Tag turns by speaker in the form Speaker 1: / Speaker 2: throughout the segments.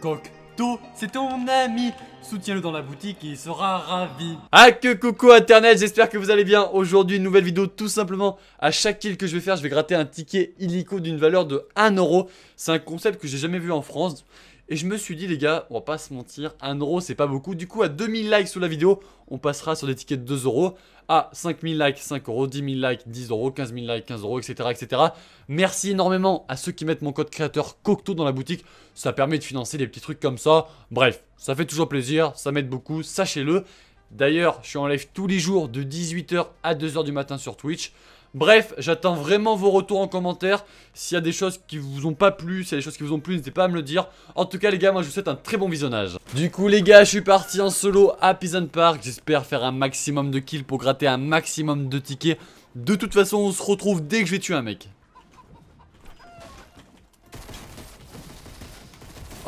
Speaker 1: Cocteau, c'est ton ami Soutiens-le dans la boutique et il sera ravi Ah que coucou internet, j'espère que vous allez bien Aujourd'hui une nouvelle vidéo tout simplement À chaque kill que je vais faire, je vais gratter un ticket illico d'une valeur de 1€ C'est un concept que j'ai jamais vu en France et je me suis dit, les gars, on va pas se mentir, 1€ c'est pas beaucoup. Du coup, à 2000 likes sous la vidéo, on passera sur des tickets de 2€. À 5000 likes, 5€, 10 000 likes, 10€, 15 000 likes, 15€, etc., etc. Merci énormément à ceux qui mettent mon code créateur Cocteau dans la boutique. Ça permet de financer des petits trucs comme ça. Bref, ça fait toujours plaisir, ça m'aide beaucoup, sachez-le. D'ailleurs, je suis en live tous les jours de 18h à 2h du matin sur Twitch. Bref, j'attends vraiment vos retours en commentaire. S'il y a des choses qui vous ont pas plu, s'il y a des choses qui vous ont plu, n'hésitez pas à me le dire. En tout cas, les gars, moi, je vous souhaite un très bon visionnage. Du coup, les gars, je suis parti en solo à Pisan Park. J'espère faire un maximum de kills pour gratter un maximum de tickets. De toute façon, on se retrouve dès que je vais tuer un mec.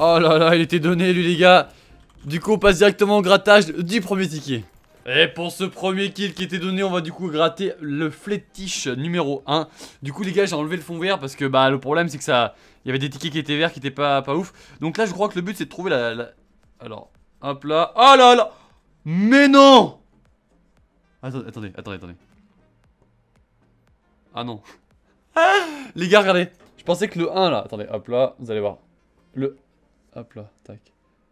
Speaker 1: Oh là là, il était donné, lui, les gars. Du coup, on passe directement au grattage du premier ticket. Et pour ce premier kill qui était donné, on va du coup gratter le flétiche numéro 1. Du coup les gars, j'ai enlevé le fond vert parce que bah le problème c'est que ça... Il y avait des tickets qui étaient verts qui étaient pas, pas ouf. Donc là je crois que le but c'est de trouver la, la... Alors, hop là. Oh là là Mais non Attendez, attendez, attendez, attendez. Ah non. les gars, regardez. Je pensais que le 1 là. Attendez, hop là, vous allez voir. Le... Hop là, tac.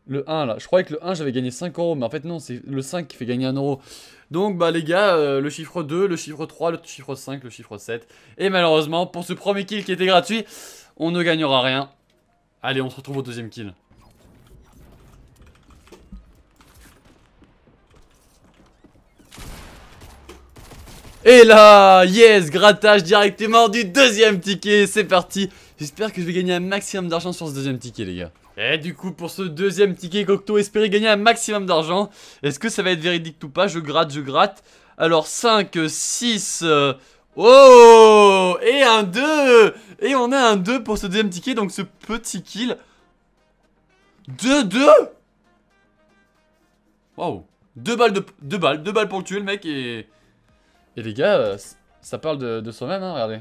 Speaker 1: Le 1 là, je croyais que le 1 j'avais gagné 5 euros, mais en fait non, c'est le 5 qui fait gagner 1 euro. Donc bah les gars, euh, le chiffre 2, le chiffre 3, le chiffre 5, le chiffre 7. Et malheureusement, pour ce premier kill qui était gratuit, on ne gagnera rien. Allez, on se retrouve au deuxième kill. Et là, yes, grattage directement du deuxième ticket, c'est parti J'espère que je vais gagner un maximum d'argent sur ce deuxième ticket les gars. Et du coup, pour ce deuxième ticket Cocteau, espérez gagner un maximum d'argent. Est-ce que ça va être véridique ou pas Je gratte, je gratte. Alors, 5, 6... Euh, oh Et un 2 Et on a un 2 pour ce deuxième ticket, donc ce petit kill. 2-2 Waouh deux balles, de, deux balles, deux balles pour le tuer le mec et... Et les gars, euh, ça parle de, de soi-même, hein, regardez.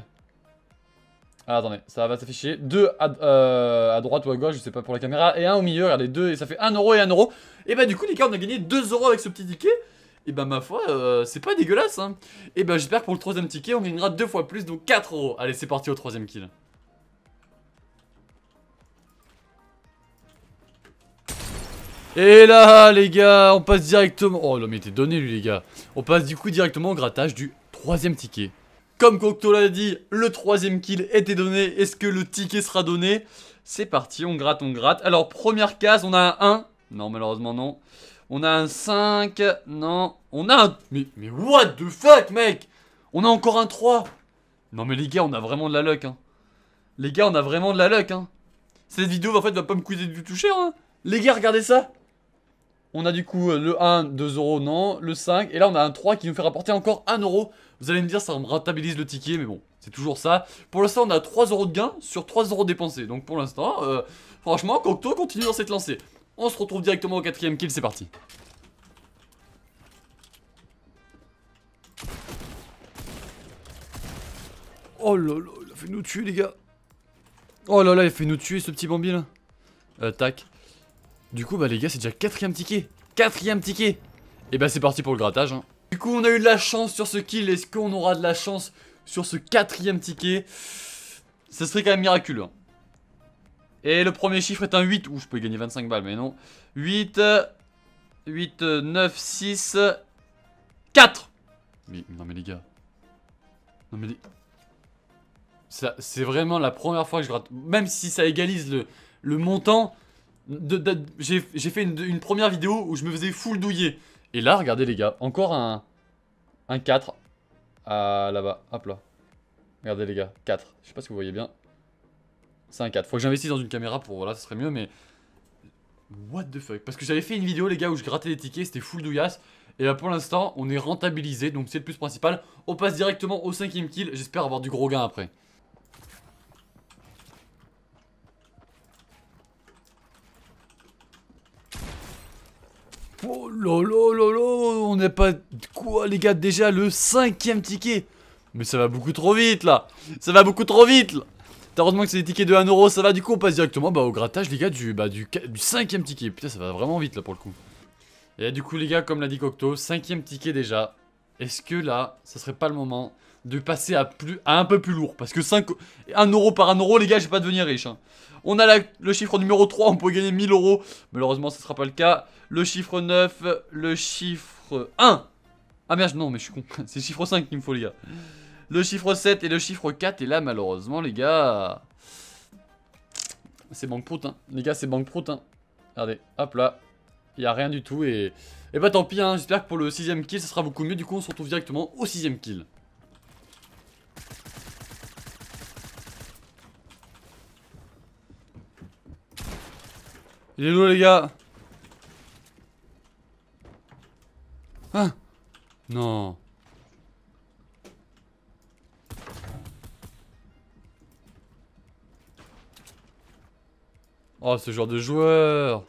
Speaker 1: Ah, attendez, ça va s'afficher. Deux euh, à, droite ou à gauche, je sais pas pour la caméra. Et un au milieu, regardez, deux, et ça fait 1€ euro et 1€ euro. Et bah, du coup, les gars, on a gagné 2€ euros avec ce petit ticket. Et bah, ma foi, euh, c'est pas dégueulasse. Hein. Et bah, j'espère que pour le troisième ticket, on gagnera deux fois plus, donc 4 euros. Allez, c'est parti au troisième kill. Et là, les gars, on passe directement... Oh, l'homme était donné, lui, les gars. On passe du coup directement au grattage du troisième ticket. Comme Cocteau l'a dit, le troisième kill était donné. Est-ce que le ticket sera donné C'est parti, on gratte, on gratte. Alors, première case, on a un 1. Non, malheureusement, non. On a un 5. Non. On a un... Mais, mais what the fuck, mec On a encore un 3. Non, mais les gars, on a vraiment de la luck, hein. Les gars, on a vraiment de la luck, hein. Cette vidéo, en fait, va pas me coûter du toucher. hein. Les gars, regardez ça on a du coup euh, le 1, 2 euros, non. Le 5. Et là, on a un 3 qui nous fait rapporter encore 1 euro. Vous allez me dire, ça me rentabilise le ticket, mais bon, c'est toujours ça. Pour l'instant, on a 3 euros de gain sur 3 euros dépensés. Donc pour l'instant, euh, franchement, Cocteau continue dans cette lancée. On se retrouve directement au quatrième kill, c'est parti. Oh là là, il a fait nous tuer, les gars. Oh là là, il fait nous tuer, ce petit Bambi, là. Euh, tac. Du coup, bah les gars, c'est déjà quatrième ticket. Quatrième ticket. Et bah c'est parti pour le grattage. Hein. Du coup, on a eu de la chance sur ce kill. Est-ce qu'on aura de la chance sur ce quatrième ticket Ça serait quand même miraculeux. Hein. Et le premier chiffre est un 8. Ouh, je peux gagner 25 balles, mais non. 8, 8, 9, 6, 4. Mais, non mais les gars. Non mais les... C'est vraiment la première fois que je gratte. Même si ça égalise le montant, j'ai fait une, première vidéo où je me faisais full douiller. Et là, regardez les gars, encore un, un 4. Ah, là-bas, hop là. Regardez les gars, 4. Je sais pas si vous voyez bien. C'est un 4. Faut que j'investisse dans une caméra pour... Voilà, ça serait mieux, mais... What the fuck Parce que j'avais fait une vidéo, les gars, où je grattais Les tickets, c'était full douillasse. Et là, pour l'instant, on est rentabilisé, donc c'est le plus principal. On passe directement au cinquième kill, j'espère avoir du gros gain après. Oh là là, on n'est pas... Quoi les gars, déjà le cinquième ticket Mais ça va beaucoup trop vite là Ça va beaucoup trop vite là Heureusement que c'est des tickets de 1€ ça va du coup on passe directement bah, au grattage les gars du, bah, du, cinquième ticket Putain ça va vraiment vite là pour le coup Et du coup les gars comme l'a dit Cocteau, cinquième ticket déjà Est-ce que là ça serait pas le moment de passer à, plus, à un peu plus lourd. Parce que 5, 1 euro par 1 euro, les gars, je vais pas devenir riche. Hein. On a le chiffre numéro 3, on peut gagner 1000 euros. Malheureusement, ce sera pas le cas. Le chiffre 9, le chiffre 1. Ah merde, non, mais je suis con. C'est le chiffre 5 qu'il me faut, les gars. Le chiffre 7 et le chiffre 4. Et là, malheureusement, les gars... C'est banque prout, hein. Les gars, c'est banque prout, hein. Regardez, hop là. Il a rien du tout et... bah tant pis, hein. j'espère que pour le sixième kill, ça sera beaucoup mieux. Du coup, on se retrouve directement au sixième kill. Il est où les gars Ah Non Oh ce genre de joueur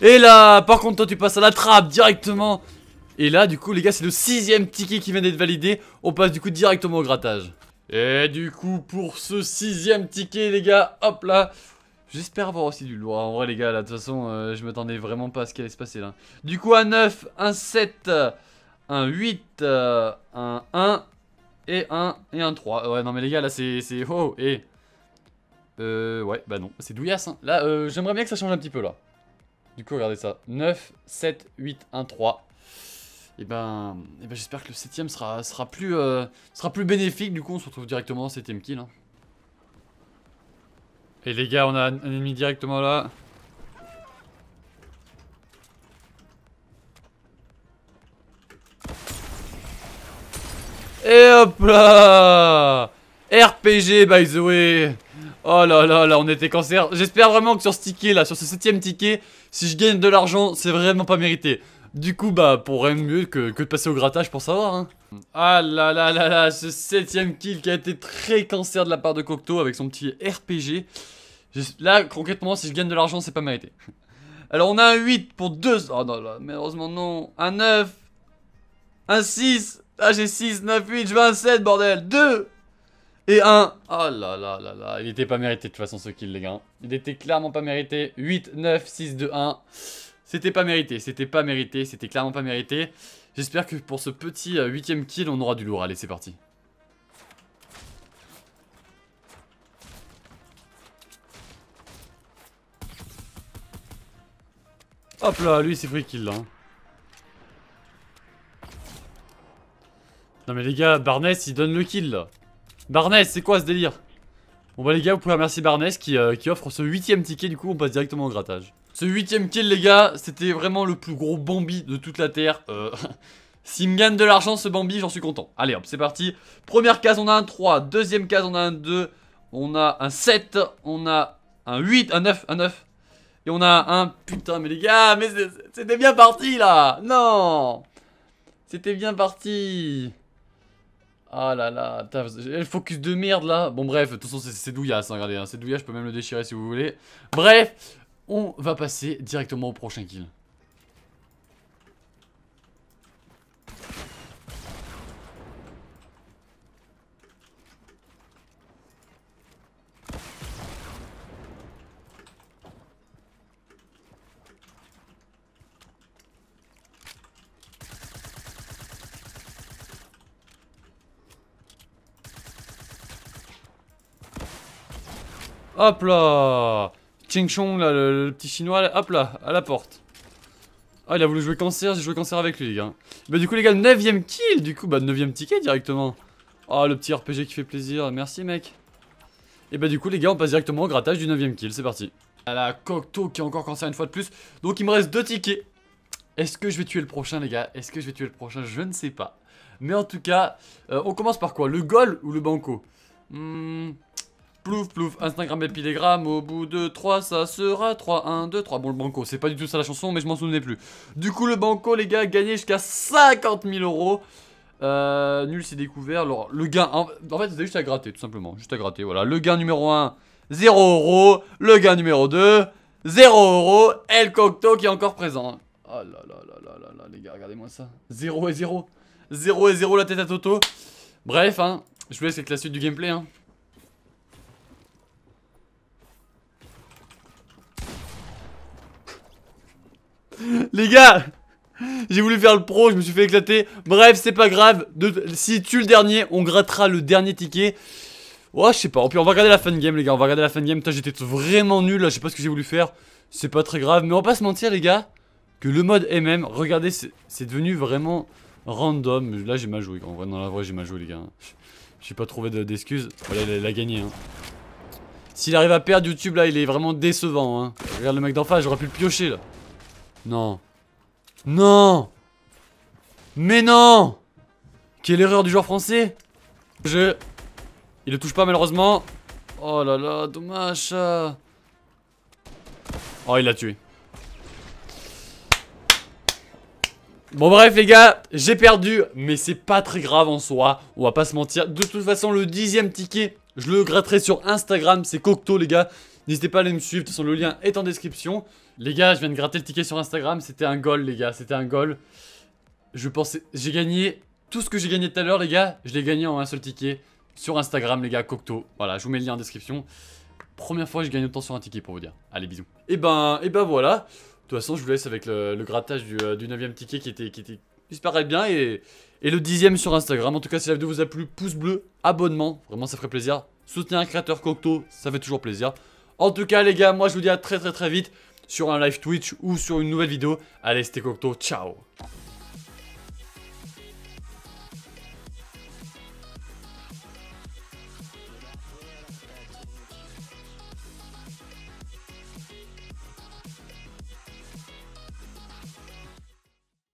Speaker 1: Et là par contre toi tu passes à la trappe directement Et là du coup les gars c'est le sixième ticket qui vient d'être validé On passe du coup directement au grattage et du coup, pour ce sixième ticket, les gars, hop là J'espère avoir aussi du lourd. En vrai, les gars, là, de toute façon, euh, je m'attendais vraiment pas à ce qu'il allait se passer, là. Du coup, un 9, un 7, un 8, 1 euh, un 1, et 1, et un 3. Ouais, non, mais les gars, là, c'est... Oh, et... Euh, ouais, bah non, c'est douillasse, hein. Là, euh, j'aimerais bien que ça change un petit peu, là. Du coup, regardez ça. 9, 7, 8, 1, 3 et ben, et ben j'espère que le septième sera, sera, plus, euh, sera plus bénéfique. Du coup, on se retrouve directement en 7ème kill. Hein. Et les gars, on a un ennemi directement là. Et hop là RPG by the way Oh là là là on était cancer J'espère vraiment que sur ce ticket là, sur ce septième ticket Si je gagne de l'argent c'est vraiment pas mérité du coup, bah, pour rien mieux que, de passer au grattage pour savoir, hein. Ah là là là là, ce septième kill qui a été très cancer de la part de Cocteau avec son petit RPG. Là, concrètement, si je gagne de l'argent, c'est pas mérité. Alors, on a un 8 pour 2... Oh non, là, malheureusement, non. Un 9. Un 6. Ah, j'ai 6, 9, 8, je veux un 7, bordel. 2. Et 1. Oh là là là là, il était pas mérité de toute façon ce kill, les gars. Il était clairement pas mérité. 8, 9, 6, 2, 1... C'était pas mérité, c'était pas mérité, c'était clairement pas mérité. J'espère que pour ce petit euh, huitième kill, on aura du lourd. Allez, c'est parti. Hop là, lui c'est free kill hein. Non mais les gars, Barnes il donne le kill Barnes, c'est quoi ce délire Bon bah les gars, vous pouvez remercier Barnes qui, euh, qui offre ce huitième ticket, du coup on passe directement au grattage. Ce huitième kill, les gars, c'était vraiment le plus gros Bambi de toute la Terre. Euh, S'il me gagne de l'argent, ce Bambi, j'en suis content. Allez, hop, c'est parti. Première case, on a un 3. Deuxième case, on a un 2. On a un 7. On a un 8. Un 9. Un 9. Et on a un... Putain, mais les gars, mais c'était bien parti, là Non C'était bien parti ah là là, le focus de merde là. Bon bref, de toute façon c'est douillasse, hein, regardez, hein. c'est douillasse, je peux même le déchirer si vous voulez. Bref, on va passer directement au prochain kill. Hop là Ching Chong, le, petit chinois, hop là, à la porte. Ah, il a voulu jouer cancer, j'ai joué cancer avec lui, les gars. Bah, du coup, les gars, 9ème kill, du coup, bah, 9ème ticket directement. Ah, oh, le petit RPG qui fait plaisir, merci, mec. Et bah, du coup, les gars, on passe directement au grattage du 9ème kill, c'est parti. À la Cocteau qui est encore cancer une fois de plus. Donc, il me reste deux tickets. Est-ce que je vais tuer le prochain, les gars Est-ce que je vais tuer le prochain Je ne sais pas. Mais en tout cas, euh, on commence par quoi Le goal ou le banco hmm, Plouf, plouf, Instagram et au bout de 3, ça sera 3, 1, 2, 3. Bon, le banco, c'est pas du tout ça la chanson, mais je m'en souvenais plus. Du coup, le banco, les gars, gagné jusqu'à 50 000 euros. Euh, nul, s'est découvert. Alors, le gain, en, fait, vous avez juste à gratter, tout simplement. Juste à gratter, voilà. Le gain numéro 1, 0 euros. Le gain numéro 2, 0 euros. Et le cocteau qui est encore présent. Oh là là là là là là, les gars, regardez-moi ça. 0 et 0. 0 et 0, la tête à Toto. Bref, hein, je vous laisse avec la suite du gameplay, hein. Les gars J'ai voulu faire le pro, je me suis fait éclater. Bref, c'est pas grave. De... Si tu le dernier, on grattera le dernier ticket. Ouais, je sais pas. on va regarder la fin de game, les gars. On va regarder la fin de game. Putain, j'étais vraiment nul là. Je sais pas ce que j'ai voulu faire. C'est pas très grave. Mais on va pas se mentir, les gars. Que le mode MM, regardez, c'est devenu vraiment random. Là, j'ai mal joué. En vrai, dans la vraie, j'ai mal joué, les gars. J'ai pas trouvé d'excuses. Voilà, il a, gagné. Hein. S'il arrive à perdre YouTube, là, il est vraiment décevant. Hein. Regarde le mec d'en face, j'aurais pu le piocher, là. Non. Non Mais non Quelle erreur du joueur français Je... Il le touche pas malheureusement. Oh là là, dommage. Oh, il l'a tué. Bon bref les gars, j'ai perdu, mais c'est pas très grave en soi, on va pas se mentir. De toute façon, le dixième ticket, je le gratterai sur Instagram, c'est Cocteau les gars. N'hésitez pas à aller me suivre, de toute façon le lien est en description. Les gars, je viens de gratter le ticket sur Instagram, c'était un goal les gars, c'était un goal. Je pensais, j'ai gagné tout ce que j'ai gagné tout à l'heure les gars, je l'ai gagné en un seul ticket sur Instagram les gars, Cocteau. Voilà, je vous mets le lien en description. Première fois que je gagne autant sur un ticket pour vous dire. Allez, bisous. Et eh ben, et eh ben voilà. De toute façon, je vous laisse avec le, grattage du, 9ème euh, ticket qui était, qui était bien. Et, et le dixième sur Instagram. En tout cas, si la vidéo vous a plu, pouce bleu, abonnement. Vraiment, ça ferait plaisir. Soutenir un créateur Cocteau, ça fait toujours plaisir. En tout cas les gars, moi je vous dis à très très très vite sur un live Twitch ou sur une nouvelle vidéo. Allez, c'était Cocteau, ciao